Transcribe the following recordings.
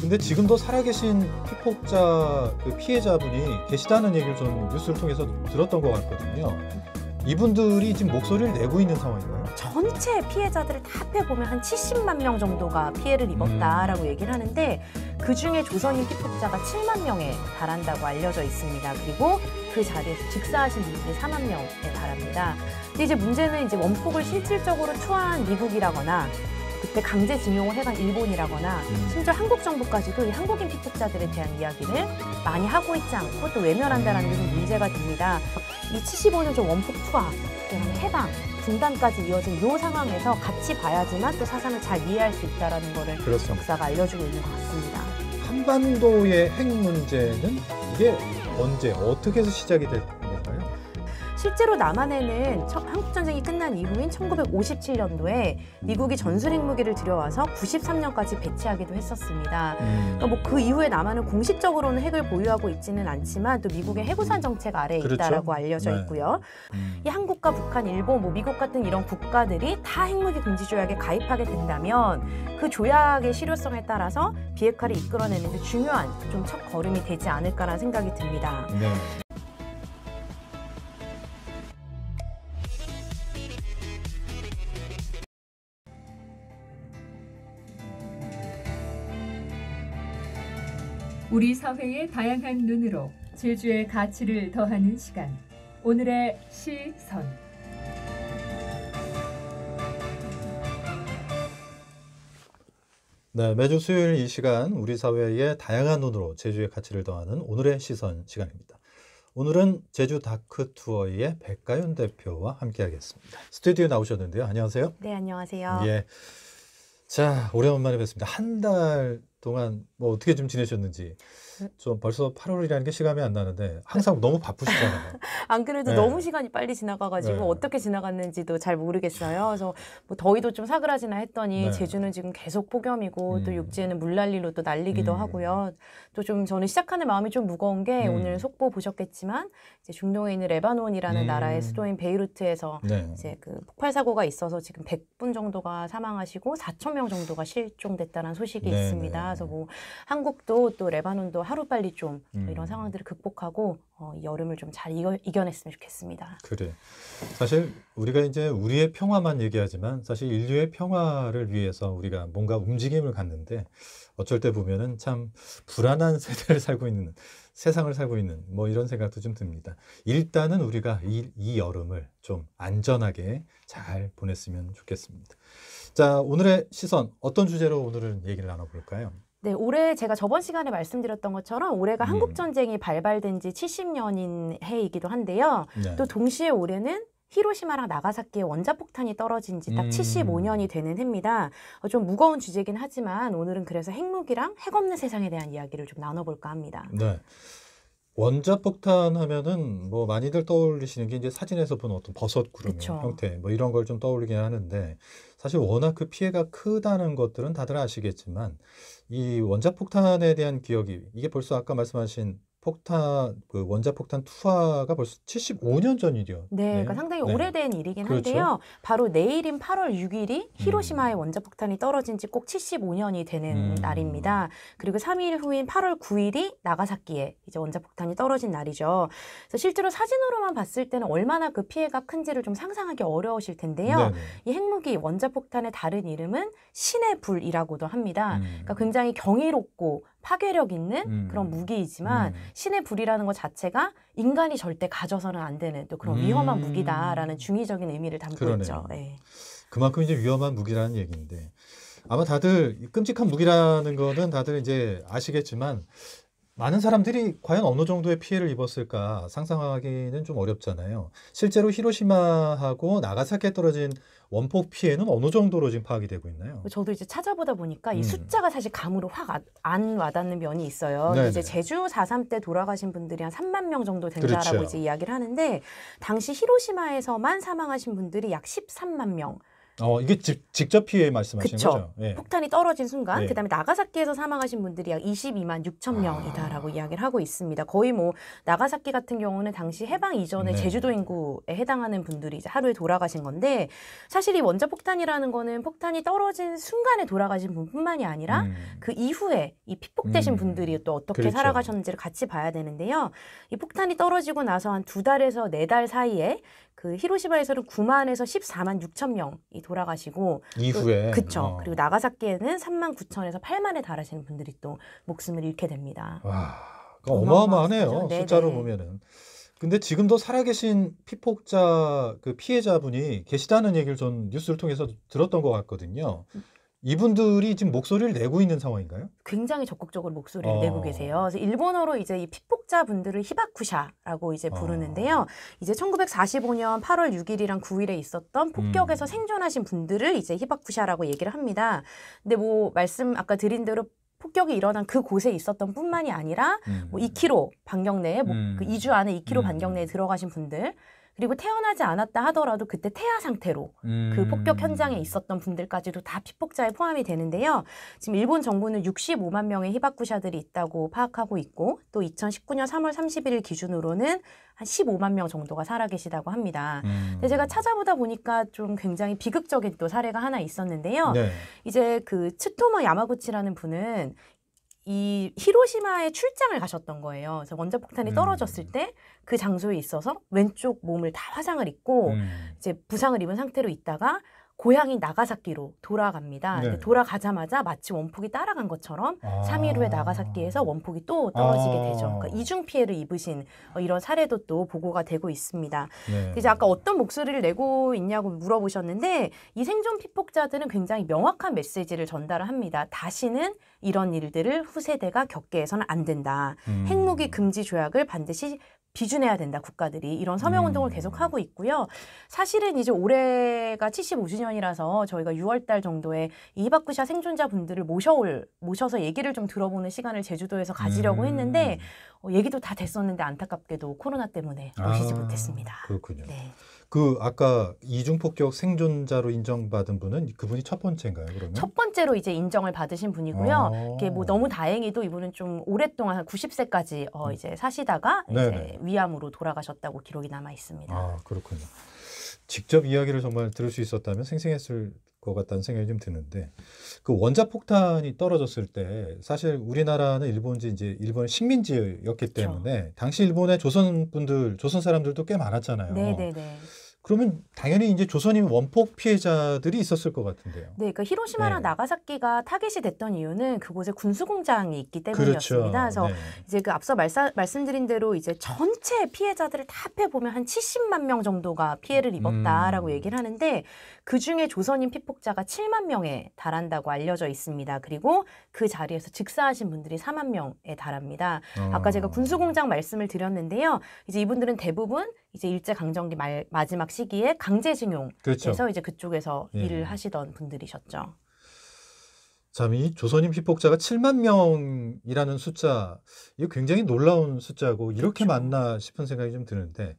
근데 지금도 살아계신 피폭자 그 피해자분이 계시다는 얘기를 저는 뉴스를 통해서 들었던 것 같거든요. 이분들이 지금 목소리를 내고 있는 상황인가요? 전체 피해자들을 다 합해보면 한 70만 명 정도가 피해를 입었다라고 음. 얘기를 하는데 그중에 조선인 피폭자가 7만 명에 달한다고 알려져 있습니다. 그리고 그 자리에서 직사하신 분들이 4만 명에 달합니다. 근데 이제 문제는 이제 원폭을 실질적으로 초하한 미국이라거나 그때 강제징용을 해간 일본이라거나 음. 심지어 한국 정부까지도 이 한국인 피폭자들에 대한 이야기를 많이 하고 있지 않고 또 외면한다라는 게좀 음. 문제가 됩니다. 이 75년 전 원폭 투하, 그 해방, 분단까지 이어진 이 상황에서 같이 봐야지만 또 사상을 잘 이해할 수 있다라는 거를 그렇죠. 역사가 알려주고 있는 것 같습니다. 한반도의 핵 문제는 이게 언제 어떻게 해서 시작이 될까? 실제로 남한에는 한국전쟁이 끝난 이후인 1957년도에 음. 미국이 전술 핵무기를 들여와서 93년까지 배치하기도 했었습니다. 음. 그뭐그 그러니까 이후에 남한은 공식적으로는 핵을 보유하고 있지는 않지만 또 미국의 해구산 정책 아래에 그렇죠? 있다라고 알려져 네. 있고요. 음. 이 한국과 북한, 일본, 뭐 미국 같은 이런 국가들이 다 핵무기 금지 조약에 가입하게 된다면 그 조약의 실효성에 따라서 비핵화를 이끌어내는 데 중요한 좀 첫 걸음이 되지 않을까라는 생각이 듭니다. 네. 우리 사회의 다양한 눈으로 제주의 가치를 더하는 시간. 오늘의 시선. 네, 매주 수요일 이 시간 우리 사회의 다양한 눈으로 제주의 가치를 더하는 오늘의 시선 시간입니다. 오늘은 제주 다크 투어의 백가윤 대표와 함께하겠습니다. 스튜디오에 나오셨는데요. 안녕하세요. 네, 안녕하세요. 예. 자, 오랜만에 뵙습니다. 한달 동안 뭐 어떻게 좀 지내셨는지. 좀 벌써 8월이라는 게 시간이 안 나는데 항상 너무 바쁘시잖아요. 안 그래도 네. 너무 시간이 빨리 지나가가지고 네. 어떻게 지나갔는지도 잘 모르겠어요. 그래서 뭐 더위도 좀 사그라지나 했더니 네. 제주는 지금 계속 폭염이고 음. 또 육지에는 물난리로 또 날리기도 음. 하고요. 또 좀 저는 시작하는 마음이 좀 무거운 게 음. 오늘 속보 보셨겠지만 이제 중동에 있는 레바논이라는 음. 나라의 수도인 베이루트에서 네. 이제 그 폭발 사고가 있어서 지금 100분 정도가 사망하시고 4천 명 정도가 실종됐다는 소식이 네, 있습니다. 네. 그래서 뭐 한국도 또 레바논도 하루빨리 좀 음. 이런 상황들을 극복하고 어, 여름을 좀 잘 이겨냈으면 좋겠습니다. 그래. 사실 우리가 이제 우리의 평화만 얘기하지만 사실 인류의 평화를 위해서 우리가 뭔가 움직임을 갖는데 어쩔 때 보면은 참 불안한 세대를 살고 있는 세상을 살고 있는 뭐 이런 생각도 좀 듭니다. 일단은 우리가 이, 이 여름을 좀 안전하게 잘 보냈으면 좋겠습니다. 자, 오늘의 시선 어떤 주제로 오늘은 얘기를 나눠볼까요? 네, 올해 제가 저번 시간에 말씀드렸던 것처럼 올해가 음. 한국 전쟁이 발발된 지 70년인 해이기도 한데요. 네. 또 동시에 올해는 히로시마랑 나가사키의 원자폭탄이 떨어진 지딱 음. 75년이 되는 해입니다. 어, 좀 무거운 주제긴 하지만 오늘은 그래서 핵무기랑 핵 없는 세상에 대한 이야기를 좀 나눠볼까 합니다. 네. 원자폭탄 하면은 뭐 많이들 떠올리시는 게 이제 사진에서 본 어떤 버섯 구름 형태 뭐 이런 걸 좀 떠올리긴 하는데 사실 워낙 그 피해가 크다는 것들은 다들 아시겠지만 이 원자폭탄에 대한 기억이 이게 벌써 아까 말씀하신 폭탄 그 원자 폭탄 투하가 벌써 75년 전이요 네, 네. 그러니까 상당히 네. 오래된 일이긴 그렇죠. 한데요. 바로 내일인 8월 6일이 히로시마에 음. 원자 폭탄이 떨어진 지 꼭 75년이 되는 음. 날입니다. 그리고 3일 후인 8월 9일이 나가사키에 이제 원자 폭탄이 떨어진 날이죠. 그래서 실제로 사진으로만 봤을 때는 얼마나 그 피해가 큰지를 좀 상상하기 어려우실 텐데요. 네네. 이 핵무기 원자 폭탄의 다른 이름은 신의 불이라고도 합니다. 음. 그러니까 굉장히 경이롭고 파괴력 있는 음. 그런 무기이지만 음. 신의 불이라는 것 자체가 인간이 절대 가져서는 안 되는 또 그런 음. 위험한 무기다라는 중의적인 의미를 담고 그러네요. 있죠. 네. 그만큼 이제 위험한 무기라는 얘기인데 아마 다들 끔찍한 무기라는 거는 다들 이제 아시겠지만 많은 사람들이 과연 어느 정도의 피해를 입었을까 상상하기는 좀 어렵잖아요. 실제로 히로시마하고 나가사키에 떨어진 원폭 피해는 어느 정도로 지금 파악이 되고 있나요? 저도 이제 찾아보다 보니까 이 음. 숫자가 사실 감으로 확안 아, 와닿는 면이 있어요. 네네. 이제 네. 제주 4.3 때 돌아가신 분들이 한 3만 명 정도 된다라고 그렇죠. 이제 이야기를 하는데 당시 히로시마에서만 사망하신 분들이 약 13만 명. 어, 이게 직, 직접 피해 말씀하시는 그쵸. 거죠? 예. 폭탄이 떨어진 순간, 예. 그다음에 나가사키에서 사망하신 분들이 약 22만 6천 아. 명이다라고 아. 이야기를 하고 있습니다. 거의 뭐 나가사키 같은 경우는 당시 해방 이전에 네. 제주도 인구에 해당하는 분들이 이제 하루에 돌아가신 건데 사실 이 원자 폭탄이라는 거는 폭탄이 떨어진 순간에 돌아가신 분뿐만이 아니라 음. 그 이후에 이 피폭되신 음. 분들이 또 어떻게 그렇죠. 살아가셨는지를 같이 봐야 되는데요. 이 폭탄이 떨어지고 나서 한 두 달에서 네 달 사이에 그 히로시마에서는 9만에서 14만 6천 명이 돌아가시고 이후에 그, 그쵸 어. 그리고 나가사키에는 3만 9천에서 8만에 달하시는 분들이 또 목숨을 잃게 됩니다. 와, 그러니까 어마어마하네요. 숫자로 보면은. 근데 지금도 살아계신 피폭자 그 피해자분이 계시다는 얘기를 전 뉴스를 통해서 들었던 것 같거든요. 이분들이 지금 목소리를 내고 있는 상황인가요? 굉장히 적극적으로 목소리를 어. 내고 계세요. 그래서 일본어로 이제 이 피폭자분들을 히바쿠샤라고 이제 아. 부르는데요. 어. 이제 1945년 8월 6일이랑 9일에 있었던 음. 폭격에서 음. 생존하신 분들을 이제 히바쿠샤라고 얘기를 합니다. 근데 뭐 말씀 아까 드린 대로 폭격이 일어난 그 곳에 있었던 뿐만이 아니라 뭐 음. 뭐 2km 반경 내에 뭐 음. 그 2주 안에 2km 음. 반경 내에 들어가신 분들 그리고 태어나지 않았다 하더라도 그때 태아 상태로 그 음. 그 폭격 현장에 있었던 분들까지도 다 피폭자에 포함이 되는데요. 지금 일본 정부는 65만 명의 히바쿠샤들이 있다고 파악하고 있고 또 2019년 3월 31일 기준으로는 한 15만 명 정도가 살아계시다고 합니다. 음. 근데 제가 찾아보다 보니까 좀 굉장히 비극적인 또 사례가 하나 있었는데요. 네. 이제 그 츠토마 야마구치라는 분은 이 히로시마에 출장을 가셨던 거예요. 그래서 원자폭탄이 음. 떨어졌을 때 그 장소에 있어서 왼쪽 몸을 다 화상을 입고 음. 이제 부상을 입은 상태로 있다가 고향인 나가사키로 돌아갑니다. 네. 돌아가자마자 마치 원폭이 따라간 것처럼 아. 3일 후에 나가사키에서 원폭이 또 떨어지게 아. 되죠. 그러니까 이중 피해를 입으신 어, 이런 사례도 또 보고가 되고 있습니다. 네. 이제 아까 어떤 목소리를 내고 있냐고 물어보셨는데 이 생존 피폭자들은 굉장히 명확한 메시지를 전달을 합니다. 다시는 이런 일들을 후세대가 겪게 해서는 안 된다. 음. 핵무기 금지 조약을 반드시 비준해야 된다 국가들이 이런 서명 운동을 음. 계속하고 있고요. 사실은 이제 올해가 75주년이라서 저희가 6월달 정도에 이바쿠샤 생존자분들을 모셔올 모셔서 얘기를 좀 들어보는 시간을 제주도에서 가지려고 음. 했는데 어, 얘기도 다 됐었는데 안타깝게도 코로나 때문에 모시지 아, 못했습니다. 그렇군요. 네. 그 아까 이중폭격 생존자로 인정받은 분은 그분이 첫 번째인가요? 그러면 첫 번째로 이제 인정을 받으신 분이고요. 아. 이게 뭐 너무 다행히도 이분은 좀 오랫동안 한 90세까지 어 음. 이제 사시다가 이제 위암으로 돌아가셨다고 기록이 남아 있습니다. 아 그렇군요. 직접 이야기를 정말 들을 수 있었다면 생생했을 것 같다는 생각이 좀 드는데 그 원자 폭탄이 떨어졌을 때 사실 우리나라는 일본지 이제 일본 식민지였기 때문에 그렇죠. 당시 일본의 조선 분들 조선 사람들도 꽤 많았잖아요. 네네네. 그러면 당연히 이제 조선인 원폭 피해자들이 있었을 것 같은데요. 네, 그러니까 히로시마랑 네. 나가사키가 타겟이 됐던 이유는 그곳에 군수 공장이 있기 때문이었습니다. 그렇죠. 그래서 네. 이제 그 앞서 말사, 말씀드린 대로 이제 전체 피해자들을 다 합해 보면 한 70만 명 정도가 피해를 입었다라고 음. 얘기를 하는데 그중에 조선인 피폭자가 7만 명에 달한다고 알려져 있습니다. 그리고 그 자리에서 즉사하신 분들이 4만 명에 달합니다. 어. 아까 제가 아. 군수공장 말씀을 드렸는데요. 이제 이분들은 대부분 이제 일제 강점기 말, 마지막 시기에 강제징용해서 그렇죠. 이제 그쪽에서 예. 일을 하시던 분들이셨죠. 참, 이 조선인 피폭자가 7만 명이라는 숫자, 이거 굉장히 놀라운 숫자고, 이렇게 그렇죠. 많나 싶은 생각이 좀 드는데,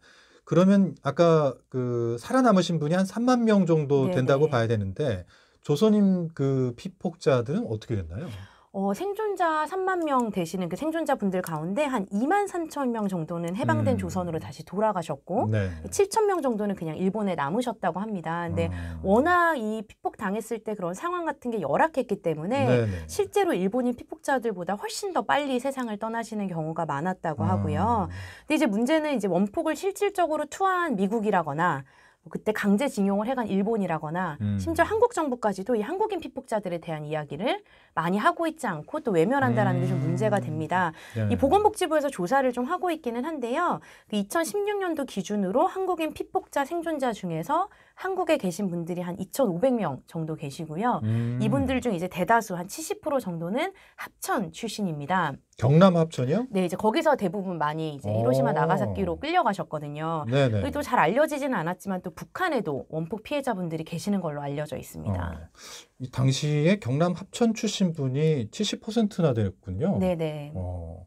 그러면 아까 그 살아남으신 분이 한 3만 명 정도 네, 된다고 네네. 봐야 되는데 조선인 그 피폭자들은 어떻게 됐나요? 어, 생존자 3만 명 되시는 그 생존자 분들 가운데 한 2만 3천 명 정도는 해방된 음. 조선으로 다시 돌아가셨고 네. 7천 명 정도는 그냥 일본에 남으셨다고 합니다. 근데 음. 워낙 이 피폭 당했을 때 그런 상황 같은 게 열악했기 때문에 네네. 네, 네. 실제로 일본인 피폭자들보다 훨씬 더 빨리 세상을 떠나시는 경우가 많았다고 음. 하고요. 근데 이제 문제는 이제 원폭을 실질적으로 투하한 미국이라거나 뭐 그때 강제징용을 해간 일본이라거나 음. 심지어 한국 정부까지도 이 한국인 피폭자들에 대한 이야기를 많이 하고 있지 않고 또 외면한다라는 음. 게좀 문제가 됩니다. 네. 이 보건복지부에서 조사를 좀 하고 있기는 한데요. 그 2016년도 기준으로 한국인 피폭자 생존자 중에서 한국에 계신 분들이 한 2,500명 정도 계시고요. 음. 이분들 중 이제 대다수 한 70% 정도는 합천 출신입니다. 경남 합천이요? 네, 이제 거기서 대부분 많이 이제 어. 히로시마 나가사키로 끌려가셨거든요. 네네. 또잘 알려지지는 않았지만 또 북한에도 원폭 피해자분들이 계시는 걸로 알려져 있습니다. 어. 당시에 경남 합천 출신 분이 70%나 됐군요. 네네. 어.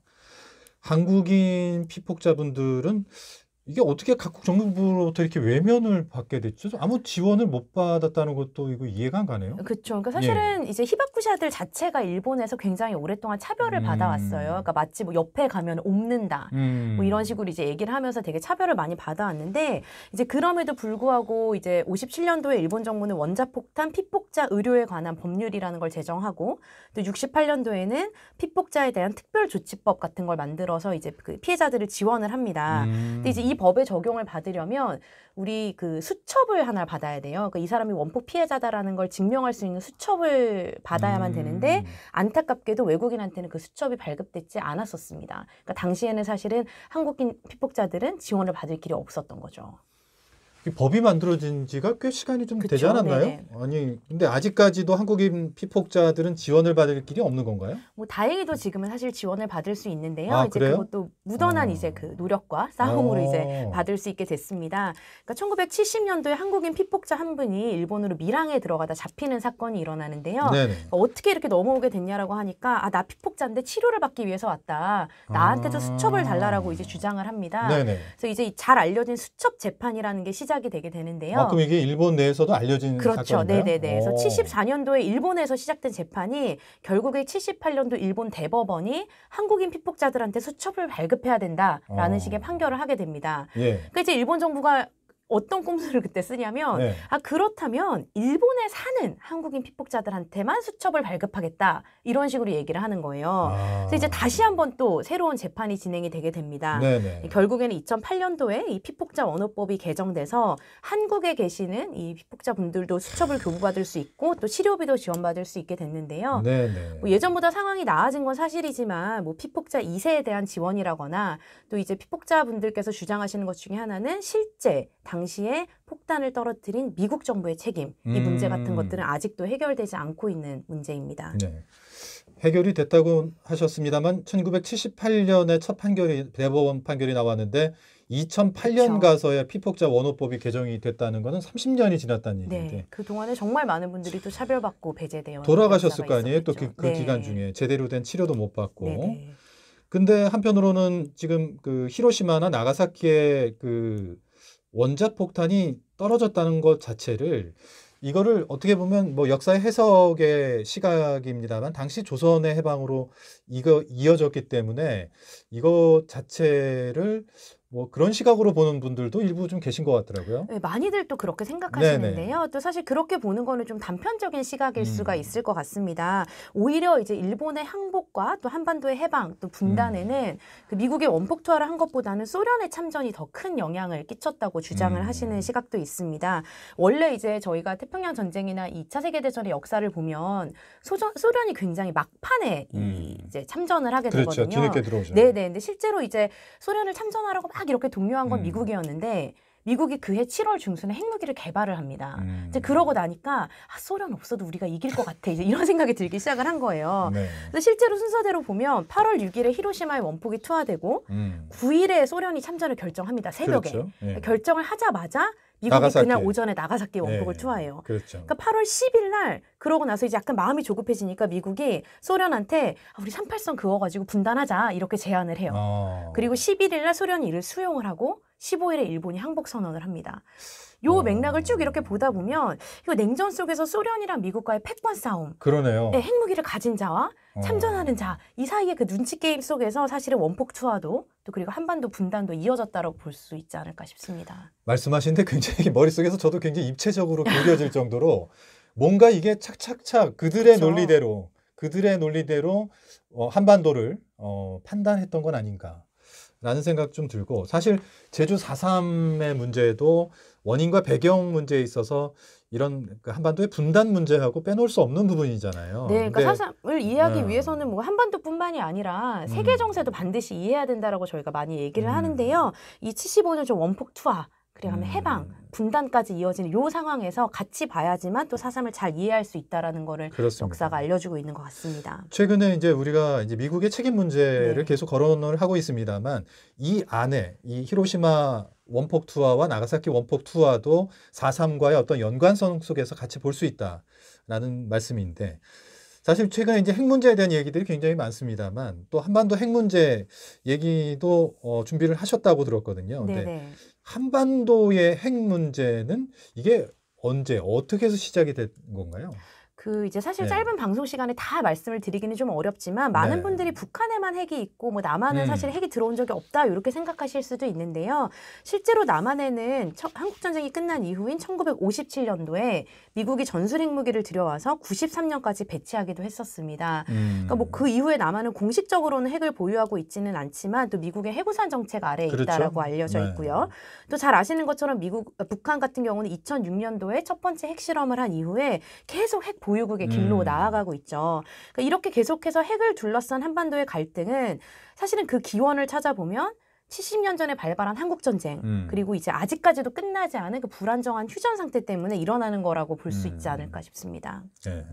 한국인 피폭자분들은 이게 어떻게 각국 정부로부터 이렇게 외면을 받게 됐죠? 아무 지원을 못 받았다는 것도 이거 이해가 안 가네요. 그렇죠. 그러니까 사실은 예. 이제 히바쿠샤들 자체가 일본에서 굉장히 오랫동안 차별을 음. 받아왔어요. 그러니까 마치 뭐 옆에 가면 옮는다 음. 뭐 이런 식으로 이제 얘기를 하면서 되게 차별을 많이 받아왔는데 이제 그럼에도 불구하고 이제 57년도에 일본 정부는 원자폭탄 피폭자 의료에 관한 법률이라는 걸 제정하고 또 68년도에는 피폭자에 대한 특별 조치법 같은 걸 만들어서 이제 그 피해자들을 지원을 합니다. 음. 근데 이제 이이 법의 적용을 받으려면 우리 그 수첩을 하나 받아야 돼요. 그이 그러니까 사람이 원폭 피해자다라는 걸 증명할 수 있는 수첩을 받아야만 음. 되는데 안타깝게도 외국인한테는 그 수첩이 발급되지 않았었습니다. 그러니까 당시에는 사실은 한국인 피폭자들은 지원을 받을 길이 없었던 거죠. 법이 만들어진 지가 꽤 시간이 좀 그쵸, 되지 않았나요? 네네. 아니, 근데 아직까지도 한국인 피폭자들은 지원을 받을 길이 없는 건가요? 뭐 다행히도 지금은 사실 지원을 받을 수 있는데요. 아, 이제 그래요? 그것도 무던한 어. 이제 그 노력과 싸움으로 어. 이제 받을 수 있게 됐습니다. 그러니까 1970년도에 한국인 피폭자 한 분이 일본으로 밀항에 들어가다 잡히는 사건이 일어나는데요. 그러니까 어떻게 이렇게 넘어오게 됐냐라고 하니까 아, 나 피폭자인데 치료를 받기 위해서 왔다. 나한테도 아. 수첩을 달라라고 아. 이제 주장을 합니다. 네네. 그래서 이제 잘 알려진 수첩 재판이라는 게 시작 시작이 되게 되는데요. 아, 그럼 이게 일본 내에서도 알려진 그렇죠. 사건인가요? 네네네. 오. 그래서 74년도에 일본에서 시작된 재판이 결국에 78년도 일본 대법원이 한국인 피폭자들한테 수첩을 발급해야 된다라는 오. 어. 식의 판결을 하게 됩니다. 예. 그러 그러니까 이제 일본 정부가 어떤 꼼수를 그때 쓰냐면 네. 아 그렇다면 일본에 사는 한국인 피폭자들한테만 수첩을 발급하겠다 이런 식으로 얘기를 하는 거예요. 아. 그래서 이제 아. 다시 한번 또 새로운 재판이 진행이 되게 됩니다. 네네. 결국에는 2008년도에 이 피폭자 원호법이 개정돼서 한국에 계시는 이 피폭자 분들도 수첩을 교부받을 수 있고 또 치료비도 지원받을 수 있게 됐는데요. 뭐 예전보다 상황이 나아진 건 사실이지만 뭐 피폭자 2세에 대한 지원이라거나 또 이제 피폭자 분들께서 주장하시는 것 중에 하나는 실제 당시에 폭탄을 떨어뜨린 미국 정부의 책임 이 음. 문제 같은 것들은 아직도 해결되지 않고 있는 문제입니다. 네. 해결이 됐다고 하셨습니다만 1978년에 첫 판결이 대법원 판결이 나왔는데 2008년 그쵸. 가서야 피폭자 원호법이 개정이 됐다는 것은 30년이 지났다는 네. 얘기인데 그 동안에 정말 많은 분들이 또 차별받고 배제되어 돌아가셨을 거 아니에요. 또그 그 네. 기간 중에 제대로 된 치료도 못 받고. 네네. 네. 근데 한편으로는 지금 그 히로시마나 나가사키의 그 원자 폭탄이 떨어졌다는 것 자체를 이거를 어떻게 보면 뭐 역사의 해석의 시각입니다만 당시 조선의 해방으로 이거 이어졌기 때문에 이거 자체를 뭐 그런 시각으로 보는 분들도 일부 좀 계신 것 같더라고요. 네, 많이들 또 그렇게 생각하시는데요. 네네. 또 사실 그렇게 보는 거는 좀 단편적인 시각일 음. 수가 있을 것 같습니다. 오히려 이제 일본의 항복과 또 한반도의 해방 또 분단에는 음. 그 미국의 원폭 투하를 한 것보다는 소련의 참전이 더 큰 영향을 끼쳤다고 주장을 음. 하시는 시각도 있습니다. 원래 이제 저희가 태평양 전쟁이나 2차 세계 대전의 역사를 보면 소전, 소련이 굉장히 막판에 음. 이제 참전을 하게 그렇죠. 되거든요. 뒤늦게 들어오죠. 네, 네. 근데 실제로 이제 소련을 참전하라고 막 이렇게 독려한 건 음. 미국이었는데 미국이 그해 7월 중순에 핵무기를 개발을 합니다. 음. 이제 그러고 나니까 아, 소련 없어도 우리가 이길 것 같아. 이제 이런 생각이 들기 시작을 한 거예요. 네. 근데 실제로 순서대로 보면 8월 6일에 히로시마에 원폭이 투하되고 음. 9일에 소련이 참전을 결정합니다. 새벽에 그렇죠. 예. 그러니까 결정을 하자마자 미국이 나가사키. 그날 오전에 나가사키에 원폭을 네. 투하해요. 그렇죠. 그러니까 8월 10일 날 그러고 나서 이제 약간 마음이 조급해지니까 미국이 소련한테 아, 우리 38선 그어가지고 분단하자 이렇게 제안을 해요. 어. 그리고 11일 날 소련이 이를 수용을 하고 15일에 일본이 항복 선언을 합니다. 요 맥락을 쭉 이렇게 보다 보면 이거 냉전 속에서 소련이랑 미국과의 패권 싸움, 그러네요. 네, 핵무기를 가진 자와 어. 참전하는 자 이사이에그 눈치 게임 속에서 사실은 원폭 투하도 또 그리고 한반도 분단도 이어졌다고 볼 수 있지 않을까 싶습니다. 말씀하신데 굉장히 머릿속에서 저도 굉장히 입체적으로 그려질 정도로 뭔가 이게 착착착 그들의 그렇 논리대로 그들의 논리대로 어, 한반도를 어, 판단했던 건 아닌가. 라는 생각 좀 들고 사실 제주 4.3의 문제도 원인과 배경 문제에 있어서 이런 그 한반도의 분단 문제하고 빼놓을 수 없는 부분이잖아요. 네, 그러니까 4 3을 이해하기 네. 위해서는 뭐 한반도뿐만이 아니라 세계 음. 정세도 음. 반드시 이해해야 된다라고 저희가 많이 얘기를 음. 하는데요. 이 75년 전 원폭 투하 그래가면 음. 해방, 분단까지 이어지는 요 상황에서 같이 봐야지만 또 사삼을 잘 이해할 수 있다라는 거를 그렇습니다. 역사가 알려주고 있는 것 같습니다. 최근에 이제 우리가 이제 미국의 책임 문제를 네. 계속 거론을 하고 있습니다만 이 안에 이 히로시마 원폭 투하와 나가사키 원폭 투하도 사삼과의 어떤 연관성 속에서 같이 볼 수 있다라는 말씀인데 사실 최근에 이제 핵 문제에 대한 얘기들이 굉장히 많습니다만 또 한반도 핵 문제 얘기도 어, 준비를 하셨다고 들었거든요. 네 근데 한반도의 핵 문제는 이게 언제 어떻게 해서 시작이 된 건가요? 그 이제 사실 네. 짧은 방송 시간에 다 말씀을 드리기는 좀 어렵지만 많은 네. 분들이 북한에만 핵이 있고 뭐 남한은 음. 사실 핵이 들어온 적이 없다 이렇게 생각하실 수도 있는데요. 실제로 남한에는 한국 전쟁이 끝난 이후인 1957년도에 미국이 전술 핵무기를 들여와서 93년까지 배치하기도 했었습니다. 그러니까 뭐 음. 그러니까 이후에 남한은 공식적으로는 핵을 보유하고 있지는 않지만 또 미국의 핵우산 정책 아래에 그렇죠? 있다라고 알려져 네. 있고요. 또 잘 아시는 것처럼 미국 아, 북한 같은 경우는 2006년도에 첫 번째 핵실험을 한 이후에 계속 핵 보유 보유국의 길로 음. 나아가고 있죠. 그러니까 이렇게 계속해서 핵을 둘러싼 한반도의 갈등은 사실은 그 기원을 찾아보면 70년 전에 발발한 한국 전쟁 음. 그리고 이제 아직까지도 끝나지 않은 그 불안정한 휴전 상태 때문에 일어나는 거라고 볼수 음. 있지 않을까 싶습니다. 네.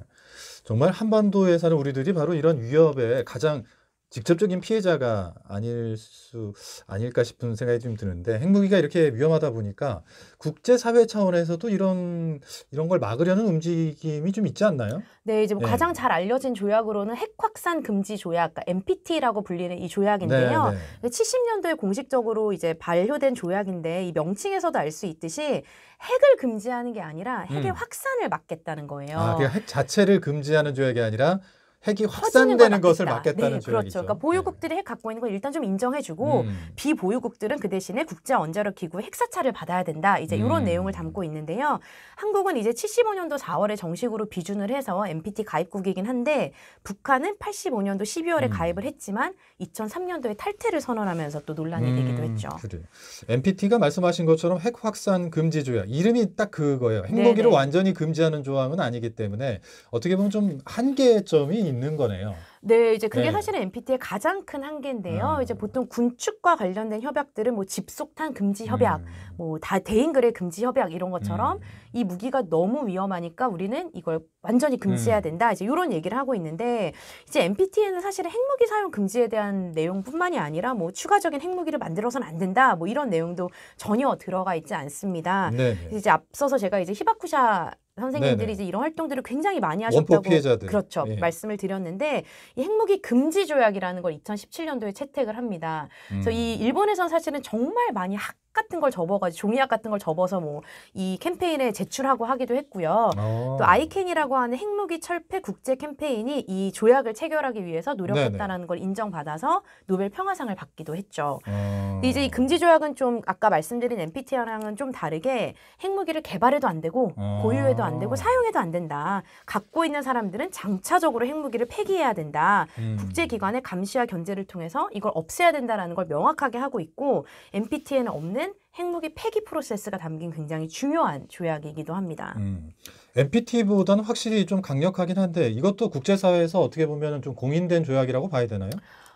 정말 한반도에 사는 우리들이 바로 이런 위협에 가장 직접적인 피해자가 아닐 수 아닐까 싶은 생각이 좀 드는데 핵무기가 이렇게 위험하다 보니까 국제 사회 차원에서도 이런 이런 걸 막으려는 움직임이 좀 있지 않나요? 네, 이제 뭐 네. 가장 잘 알려진 조약으로는 핵 확산 금지 조약, 그러니 p t 라고 불리는 이 조약인데요. 네, 네. 70년도에 공식적으로 이제 발효된 조약인데 이 명칭에서도 알 수 있듯이 핵을 금지하는 게 아니라 핵의 음. 확산을 막겠다는 거예요. 아, 그러니까 핵 자체를 금지하는 조약이 아니라 핵이 확산되는 것을 막겠다는 네, 죠 그렇죠. 그러니까 네. 보유국들이 핵 갖고 있는 걸 일단 좀 인정해주고 음. 비보유국들은 그 대신에 국제원자력기구 핵사찰을 받아야 된다. 이제 음. 이런 내용을 담고 있는데요. 한국은 이제 75년도 4월에 정식으로 비준을 해서 NPT 가입국이긴 한데 북한은 85년도 12월에 음. 가입을 했지만 2003년도에 탈퇴를 선언하면서 또 논란이 음, 되기도 했죠. 그래요. NPT가 말씀하신 것처럼 핵 확산 금지 조약 이름이 딱 그거예요. 핵무기를 완전히 금지하는 조항은 아니기 때문에 어떻게 보면 좀 한계점이 있는 거네요. 네, 이제 그게 네. 사실은 NPT의 가장 큰 한계인데요. 음. 이제 보통 군축과 관련된 협약들은 뭐 집속탄 금지 협약, 음. 뭐다 대인글래 금지 협약 이런 것처럼 음. 이 무기가 너무 위험하니까 우리는 이걸 완전히 금지해야 음. 된다. 이제 이런 얘기를 하고 있는데 이제 NPT에는 사실은 핵무기 사용 금지에 대한 내용뿐만이 아니라 뭐 추가적인 핵무기를 만들어서는 안 된다. 뭐 이런 내용도 전혀 들어가 있지 않습니다. 네. 네. 이제 앞서서 제가 이제 히바쿠샤 선생님들이 이제 이런 활동들을 굉장히 많이 하셨다고 그렇죠 예. 말씀을 드렸는데 이 핵무기 금지 조약이라는 걸 2017년도에 채택을 합니다. 음. 그래서 이 음. 일본에선 사실은 정말 많이 학 같은 걸 접어가지고 종이학 같은 걸 접어서 뭐 이 캠페인에 제출하고 하기도 했고요. 어. 또 아이캔이라고 하는 핵무기 철폐 국제 캠페인이 이 조약을 체결하기 위해서 노력했다라는 걸 인정받아서 노벨 평화상을 받기도 했죠. 어. 이제 이 금지 조약은 좀 아까 말씀드린 NPT랑은 좀 다르게 핵무기를 개발해도 안 되고 어. 보유해도 안 되고 사용해도 안 된다. 갖고 있는 사람들은 장차적으로 핵무기를 폐기해야 된다. 음. 국제기관의 감시와 견제를 통해서 이걸 없애야 된다라는 걸 명확하게 하고 있고 NPT에는 없는 있는 핵무기 폐기 프로세스가 담긴 굉장히 중요한 조약이기도 합니다. 음, NPT보다는 확실히 좀 강력하긴 한데 이것도 국제사회에서 어떻게 보면 좀 공인된 조약이라고 봐야 되나요?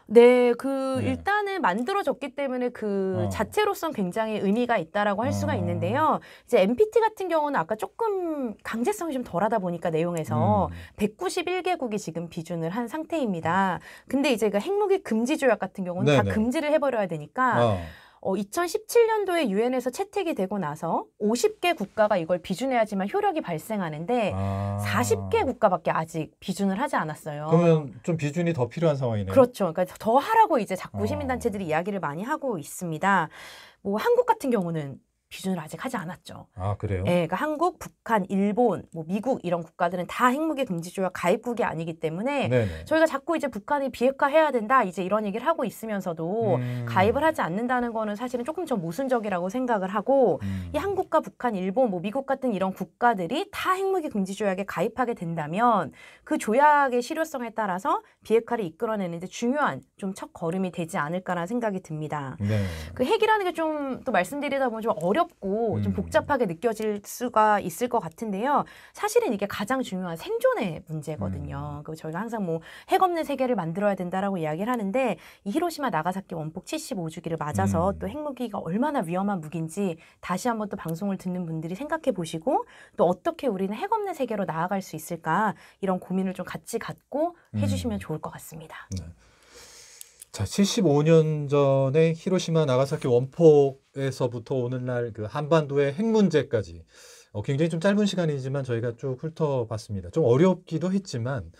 네, 그 네. 일단은 만들어졌기 때문에 그 어. 자체로선 굉장히 의미가 있다라고 할 어. 수가 있는데요. 이제 MPT 같은 경우는 아까 조금 강제성이 좀 덜하다 보니까 내용에서 음. 191개국이 지금 비준을 한 상태입니다. 근데 이제 그 핵무기 금지 조약 같은 경우는 네네. 다 네, 네. 금지를 해버려야 되니까. 어. 어, 2017년도에 유엔에서 채택이 되고 나서 50개 국가가 이걸 비준해야지만 효력이 발생하는데 아. 40개 국가밖에 아직 비준을 하지 않았어요. 그러면 좀 비준이 더 필요한 상황이네요. 그렇죠. 그러니까 더 하라고 이제 자꾸 아. 시민단체들이 어. 이야기를 많이 하고 있습니다. 뭐 한국 같은 경우는 기준을 아직 하지 않았죠. 아 그래요? 예, 그러니까 한국, 북한, 일본, 뭐 미국 이런 국가들은 다 핵무기 금지 조약 가입국이 아니기 때문에 네네. 저희가 자꾸 이제 북한이 비핵화해야 된다 이제 이런 얘기를 하고 있으면서도 음. 가입을 하지 않는다는 거는 사실은 조금 좀 모순적이라고 생각을 하고 음. 이 한국과 북한, 일본, 뭐 미국 같은 이런 국가들이 다 핵무기 금지 조약에 가입하게 된다면 그 조약의 실효성에 따라서 비핵화를 이끌어내는데 중요한 좀첫 걸음이 되지 않을까라는 생각이 듭니다. 네. 그 핵이라는 게 좀 또 말씀드리다 보면 좀 어려 어렵고 좀 음. 복잡하게 느껴질 수가 있을 것 같은데요. 사실은 이게 가장 중요한 생존의 문제거든요. 그 저희가 항상 뭐 핵 없는 세계를 만들어야 된다라고 이야기를 하는데 이 히로시마 나가사키 원폭 75주기를 맞아서 음. 또 핵무기가 얼마나 위험한 무기인지 다시 한번 또 방송을 듣는 분들이 생각해 보시고 또 어떻게 우리는 핵 없는 세계로 나아갈 수 있을까 이런 고민을 좀 같이 갖고 해주시면 좋을 것 같습니다. 네. 자, 75년 전에 히로시마 나가사키 원폭에서부터 오늘날 그 한반도의 핵 문제까지 어, 굉장히 좀 짧은 시간이지만 저희가 쭉 훑어봤습니다. 좀 어렵기도 했지만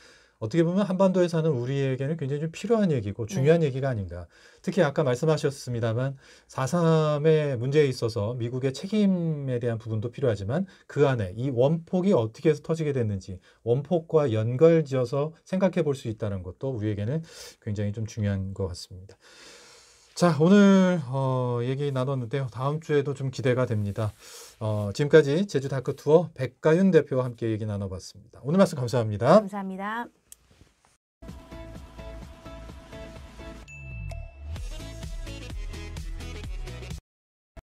어떻게 보면 한반도에 사는 우리에게는 굉장히 좀 필요한 얘기고 네. 중요한 네. 얘기가 아닌가. 특히 아까 말씀하셨습니다만 4.3의 문제에 있어서 미국의 책임에 대한 부분도 필요하지만 그 안에 이 원폭이 어떻게 해서 터지게 됐는지 원폭과 연결지어서 생각해 볼 수 있다는 것도 우리에게는 굉장히 좀 중요한 것 같습니다. 자, 오늘 어, 얘기 나눴는데요. 다음 주에도 좀 기대가 됩니다. 어, 지금까지 제주 다크 투어 백가윤 대표와 함께 얘기 나눠봤습니다. 오늘 말씀 감사합니다. 감사합니다.